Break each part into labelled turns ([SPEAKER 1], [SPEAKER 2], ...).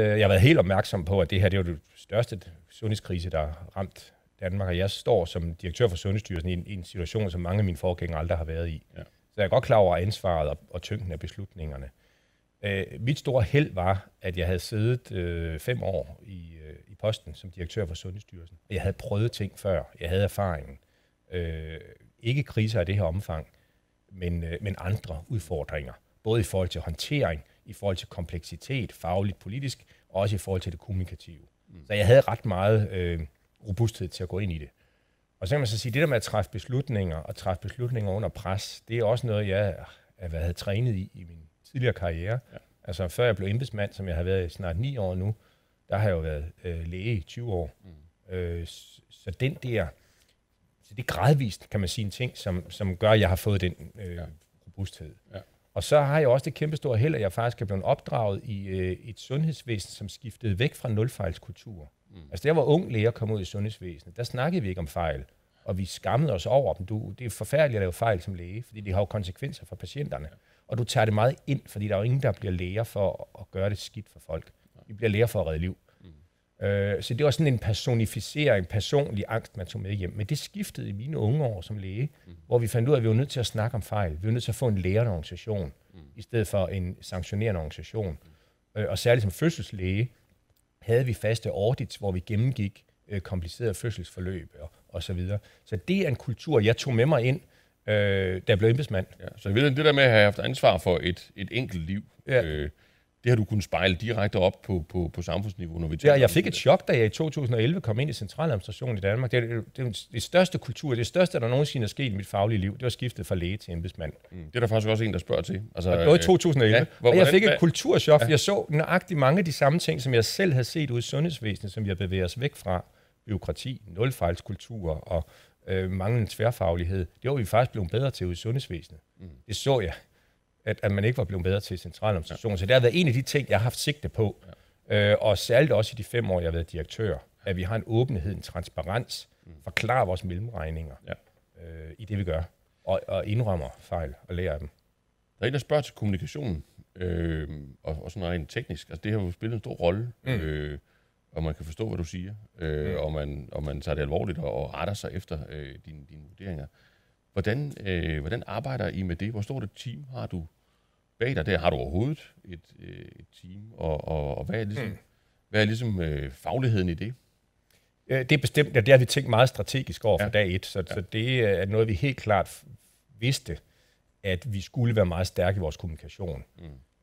[SPEAKER 1] Øh, jeg har været helt opmærksom på, at det her det er jo det største sundhedskrise, der har ramt Danmark, og jeg står som direktør for Sundhedsstyrelsen i en, i en situation, som mange af mine forgængere aldrig har været i. Ja. Så jeg er godt klar over ansvaret og, og tyngden af beslutningerne. Øh, mit store held var, at jeg havde siddet øh, fem år i, øh, i posten som direktør for Sundhedsstyrelsen. Jeg havde prøvet ting før. Jeg havde erfaringen. Øh, ikke kriser af det her omfang, men, øh, men andre udfordringer. Både i forhold til håndtering, i forhold til kompleksitet, fagligt, politisk, og også i forhold til det kommunikative. Mm. Så jeg havde ret meget øh, robusthed til at gå ind i det. Og så kan man så sige, det der med at træffe beslutninger og træffe beslutninger under pres, det er også noget, jeg øh, hvad havde trænet i i min tidligere karriere. Ja. Altså før jeg blev embedsmand, som jeg har været i snart ni år nu, der har jeg jo været øh, læge i 20 år. Mm. Øh, så den der, så det er gradvist, kan man sige, en ting, som, som gør, at jeg har fået den øh, ja. robusthed. Ja. Og så har jeg også det kæmpe store held, at jeg faktisk er blevet opdraget i øh, et sundhedsvæsen, som skiftede væk fra nulfejlskultur. Mm. Altså, der var ung læger kom ud i sundhedsvæsenet, der snakkede vi ikke om fejl, og vi skammede os over dem. Du, det er forfærdeligt at lave fejl som læge, fordi det har jo konsekvenser for patienterne. Og du tager det meget ind, fordi der er jo ingen, der bliver læger for at, at gøre det skidt for folk. Vi bliver læger for at redde liv. Øh, så det var sådan en personificering, personlig angst, man tog med hjem. Men det skiftede i mine unge år som læge, mm. hvor vi fandt ud af, at vi var nødt til at snakke om fejl. Vi var nødt til at få en lærende organisation, mm. i stedet for en sanktionerende organisation. Mm. Øh, og særligt som fødselslæge havde vi faste audits, hvor vi gennemgik øh, komplicerede fødselsforløb og, og så videre. Så det er en kultur, jeg tog med mig ind, øh, da jeg blev embedsmand. Ja, så jeg ved, det
[SPEAKER 2] der med at have haft ansvar for et, et enkelt liv, ja. øh, det har du kunnet spejle direkte op på, på, på samfundsniveau, når vi
[SPEAKER 1] tænker Ja, jeg fik et chok, da jeg i 2011 kom ind i centraladministrationen i Danmark. Det er det, det, det største kultur, det største, der nogensinde er sket i mit faglige liv, det var skiftet fra læge til embedsmand. Mm. Det er der faktisk også en, der spørger til. Altså, det var i 2011, øh, ja, hvor, og jeg fik et kulturchok. Ja. Jeg så nøjagtigt mange af de samme ting, som jeg selv havde set ud i sundhedsvæsenet, som jeg bevæger os væk fra. Byråkrati, nulfejlskultur og øh, manglende tværfaglighed. Det var vi faktisk blevet bedre til ud i sundhedsvæsenet. Mm. Det så jeg at, at man ikke var blevet bedre til centraladministration. Ja. Så det har været en af de ting, jeg har haft sigte på, ja. øh, og særligt også i de fem år, jeg har været direktør, at vi har en åbenhed, en transparens, mm. forklarer vores mellemregninger ja. øh, i det, vi gør, og, og indrømmer fejl og lærer af dem.
[SPEAKER 2] Der er en, der spørger til kommunikationen, øh, og, og sådan rent teknisk. Altså, det har jo spillet en stor rolle, mm. øh, og man kan forstå, hvad du siger, øh, mm. og, man, og man tager det alvorligt og, og retter sig efter øh, dine, dine vurderinger. Hvordan, øh, hvordan arbejder I med det? Hvor stort et team har du bag dig der har du overhovedet et, øh, et team, og, og, og hvad er ligesom, mm. hvad er ligesom øh, fagligheden i det?
[SPEAKER 1] Det er bestemt, ja, det har vi tænkt meget strategisk over ja. fra dag et, så, ja. så det er noget, vi helt klart vidste, at vi skulle være meget stærke i vores kommunikation.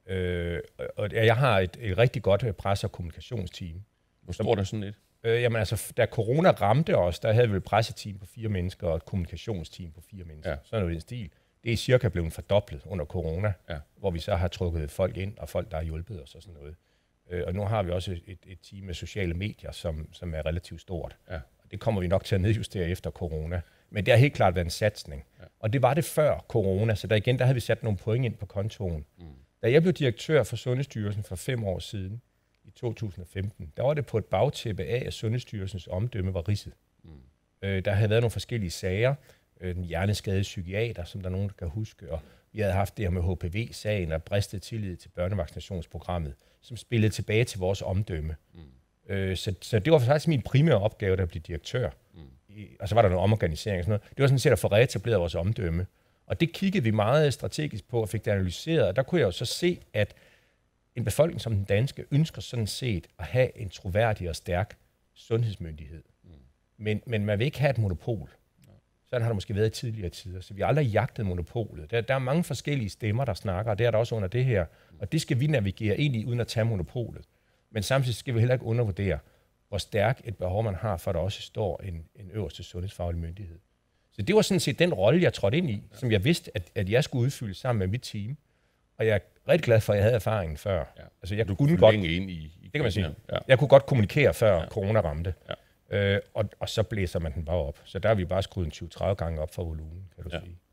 [SPEAKER 1] Mm. Øh, og jeg har et, et rigtig godt øh, pres- og kommunikationsteam. Hvor stort er sådan et? Øh, jamen altså, da corona ramte os, der havde vi et presseteam på fire mennesker og et kommunikationsteam på fire mennesker. Ja. Sådan noget i den stil. Øh, det er cirka blevet fordoblet under corona, ja. hvor vi så har trukket folk ind, og folk, der har hjulpet os og sådan noget. Øh, og nu har vi også et, et team med sociale medier, som, som er relativt stort. Ja. Og det kommer vi nok til at nedjustere efter corona. Men det har helt klart været en satsning. Ja. Og det var det før corona, så der igen, der havde vi sat nogle point ind på kontoen. Mm. Da jeg blev direktør for Sundhedsstyrelsen for fem år siden, i 2015, der var det på et bagtæppe af, at Sundhedsstyrelsens omdømme var ridset. Mm. Øh, der havde været nogle forskellige sager, øh, den hjerneskade psykiater, som der er nogen, der kan huske, og vi havde haft det her med HPV-sagen og bristet tillid til børnevaccinationsprogrammet, som spillede tilbage til vores omdømme. Mm. Øh, så, så det var faktisk min primære opgave, der blev direktør. Mm. I, og så var der noget omorganisering og sådan noget. Det var sådan set at få reetableret vores omdømme. Og det kiggede vi meget strategisk på og fik det analyseret, og der kunne jeg jo så se, at en befolkning som den danske ønsker sådan set at have en troværdig og stærk sundhedsmyndighed. Mm. Men, men man vil ikke have et monopol. Sådan har det måske været i tidligere tider, så vi har aldrig jagtet monopolet. Der, der er mange forskellige stemmer, der snakker, og det er der også under det her. Og det skal vi navigere ind i, uden at tage monopolet. Men samtidig skal vi heller ikke undervurdere, hvor stærk et behov man har, for at der også står en, en øverste sundhedsfaglig myndighed. Så det var sådan set den rolle, jeg trådte ind i, ja. som jeg vidste, at, at jeg skulle udfylde sammen med mit team. Og jeg er rigtig glad for, at jeg havde erfaringen før. Ja. Altså, jeg du kunne godt, ind i, i det kan man sige. Ja. Jeg kunne godt kommunikere, før ja. corona ramte. Ja. Øh, og, og så blæser man den bare op. Så der har vi bare skruet en 20-30 gange op for volumen, kan du ja. sige.